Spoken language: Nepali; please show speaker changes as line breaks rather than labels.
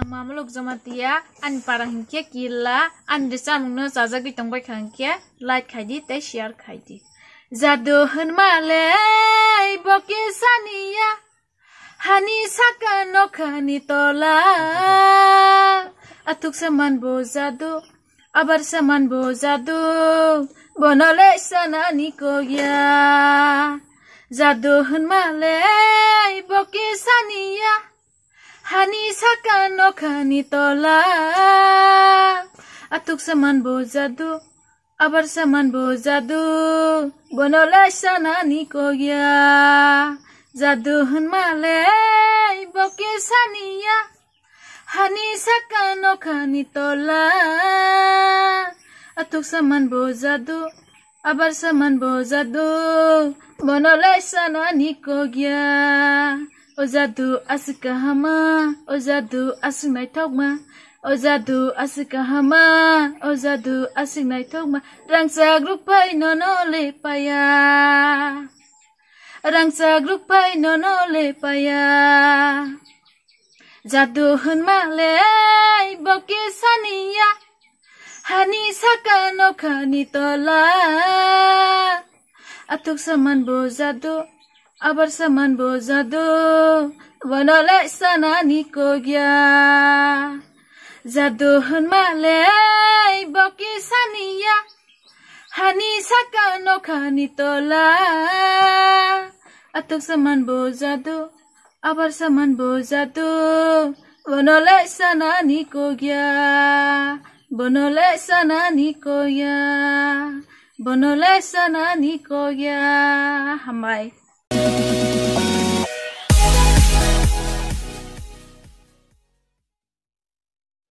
ang mamaluk zamatia an parang kia kila an desa mungno sazak di tongbai khang kia like khadi te share khadi jadu hun male boke sania ya, hani saka no kani tola atuk saman bo zado abar saman bo zado, bonole sanani ko ya jadu hun male हानी साका नखानी तला आतुक समान बो जादु आबर समान बो जादु को सानानीको या जादु माले बके सानिया हानी साका नखानी तला आतुक समान भो जादु समान सामान भो जादु बनौला को Ozadu asukahama, ozadu asuk naik tokma. Ozadu asukahama, ozadu asuk naik tokma. Rangsa grupai nono lepaya. Rangsa grupai nono lepaya. Zadu hunma lei boki saniya. Hani saka no kani tola. Atuk saman bo आबरसम्म बोजादो वनलाई सनानीको ग्या जादो हुनमाले बकी सानिया हानी साका खानी तोला अतुकसम्म बोजादो आबरसम्म बोजादो वनलाई सनानीको ग्या बनोलाई सनानीको या बनोलाई सनानीको या हमाई